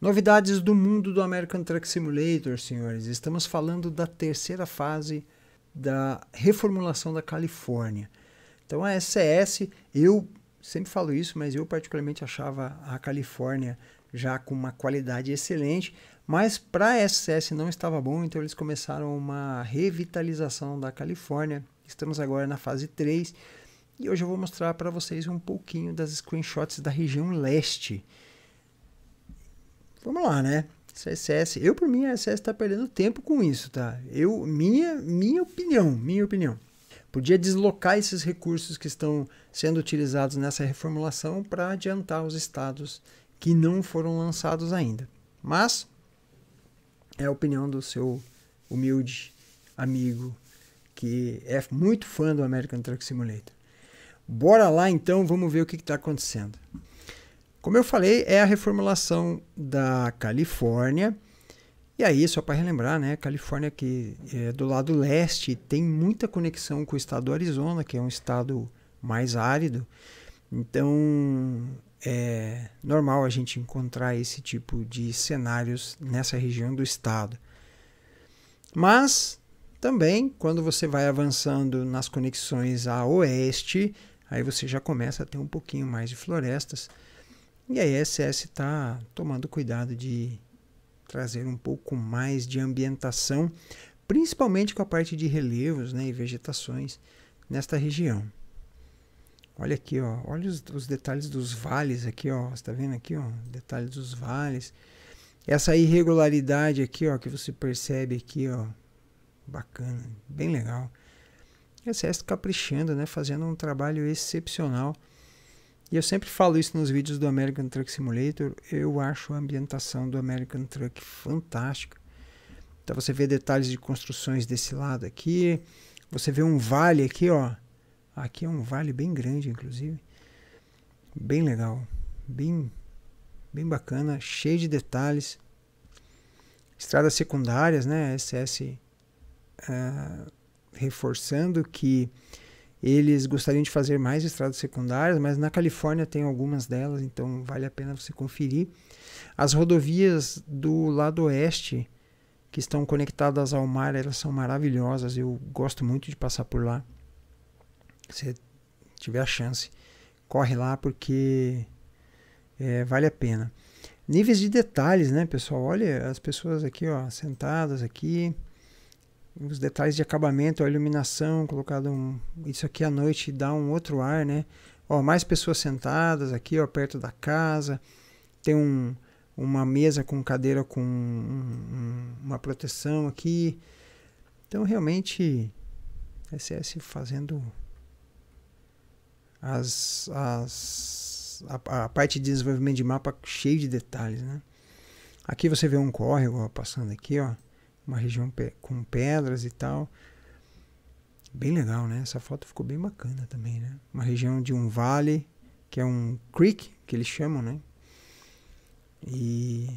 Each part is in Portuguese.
Novidades do mundo do American Truck Simulator, senhores. Estamos falando da terceira fase da reformulação da Califórnia. Então a SCS, eu sempre falo isso, mas eu particularmente achava a Califórnia já com uma qualidade excelente, mas para a SCS não estava bom, então eles começaram uma revitalização da Califórnia. Estamos agora na fase 3 e hoje eu vou mostrar para vocês um pouquinho das screenshots da região leste Vamos lá, né? CSS. É SS, eu por mim a SS está perdendo tempo com isso, tá? Eu minha minha opinião, minha opinião. Podia deslocar esses recursos que estão sendo utilizados nessa reformulação para adiantar os estados que não foram lançados ainda. Mas é a opinião do seu humilde amigo que é muito fã do American Truck Simulator. Bora lá então, vamos ver o que está acontecendo. Como eu falei, é a reformulação da Califórnia. E aí, só para relembrar, né, Califórnia que é do lado leste tem muita conexão com o estado do Arizona, que é um estado mais árido. Então, é normal a gente encontrar esse tipo de cenários nessa região do estado. Mas também, quando você vai avançando nas conexões a oeste, aí você já começa a ter um pouquinho mais de florestas. E a ISS está tomando cuidado de trazer um pouco mais de ambientação, principalmente com a parte de relevos né, e vegetações nesta região. Olha aqui, ó, olha os, os detalhes dos vales aqui, ó, está vendo aqui, ó, detalhes dos vales. Essa irregularidade aqui, ó, que você percebe aqui, ó, bacana, bem legal. ISS tá caprichando, né, fazendo um trabalho excepcional e eu sempre falo isso nos vídeos do American Truck Simulator. Eu acho a ambientação do American Truck fantástica. Então você vê detalhes de construções desse lado aqui. Você vê um vale aqui, ó. Aqui é um vale bem grande, inclusive. Bem legal. Bem, bem bacana. Cheio de detalhes. Estradas secundárias, né? SS uh, ah, reforçando que eles gostariam de fazer mais estradas secundárias, mas na Califórnia tem algumas delas, então vale a pena você conferir. As rodovias do lado oeste, que estão conectadas ao mar, elas são maravilhosas. Eu gosto muito de passar por lá. Se tiver a chance, corre lá porque é, vale a pena. Níveis de detalhes, né, pessoal? Olha as pessoas aqui, ó, sentadas aqui os detalhes de acabamento, a iluminação, colocado um, isso aqui à noite dá um outro ar, né? Ó, mais pessoas sentadas aqui, ó, perto da casa. Tem um, uma mesa com cadeira com um, uma proteção aqui. Então, realmente, SS fazendo as, as, a, a parte de desenvolvimento de mapa cheio de detalhes, né? Aqui você vê um córrego ó, passando aqui, ó uma região pe com pedras e tal. Bem legal, né? Essa foto ficou bem bacana também, né? Uma região de um vale, que é um creek, que eles chamam, né? E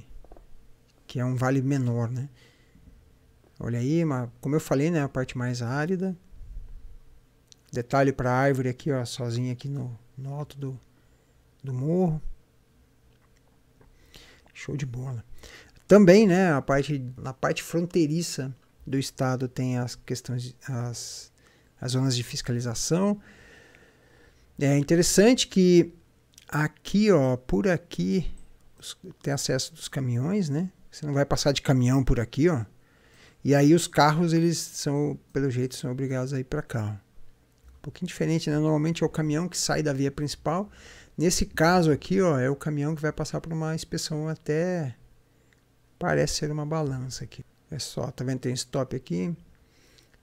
que é um vale menor, né? Olha aí, uma, como eu falei, né, a parte mais árida. Detalhe para a árvore aqui, ó, sozinha aqui no, no alto do, do morro. Show de bola. Também, né, a parte, na parte fronteiriça do estado tem as questões, as, as zonas de fiscalização. É interessante que aqui, ó, por aqui, tem acesso dos caminhões, né? Você não vai passar de caminhão por aqui, ó. E aí os carros, eles são, pelo jeito, são obrigados a ir para cá. Um pouquinho diferente, né? Normalmente é o caminhão que sai da via principal. Nesse caso aqui, ó, é o caminhão que vai passar por uma inspeção até parece ser uma balança aqui. É só, tá vendo? Tem stop aqui.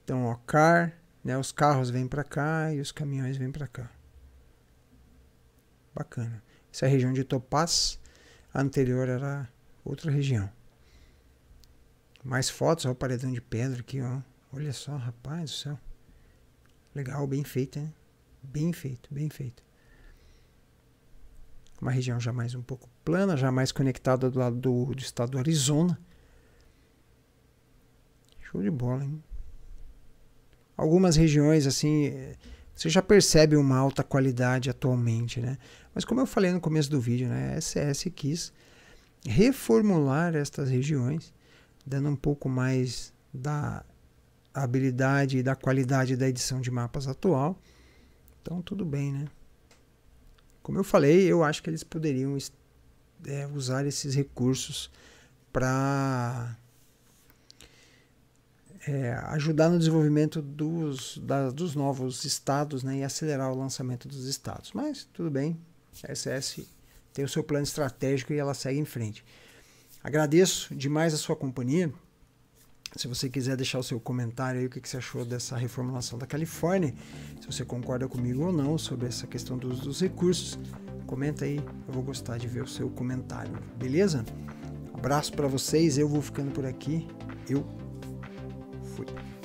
Então, ó, car, né? Os carros vêm para cá e os caminhões vêm para cá. Bacana. Essa é a região de Topaz. A anterior era outra região. Mais fotos, ó, o paredão de pedra aqui, ó. Olha só, rapaz do céu. Legal, bem feita, né? Bem feito, bem feito uma região já mais um pouco plana, já mais conectada do lado do, do estado do Arizona. Show de bola, hein? Algumas regiões, assim, eh, você já percebe uma alta qualidade atualmente, né? Mas como eu falei no começo do vídeo, né? A SS quis reformular estas regiões, dando um pouco mais da habilidade e da qualidade da edição de mapas atual. Então, tudo bem, né? Como eu falei, eu acho que eles poderiam é, usar esses recursos para é, ajudar no desenvolvimento dos, da, dos novos estados né, e acelerar o lançamento dos estados. Mas tudo bem, a SS tem o seu plano estratégico e ela segue em frente. Agradeço demais a sua companhia. Se você quiser deixar o seu comentário aí, o que, que você achou dessa reformulação da Califórnia, se você concorda comigo ou não sobre essa questão dos, dos recursos, comenta aí, eu vou gostar de ver o seu comentário, beleza? Abraço para vocês, eu vou ficando por aqui, eu fui.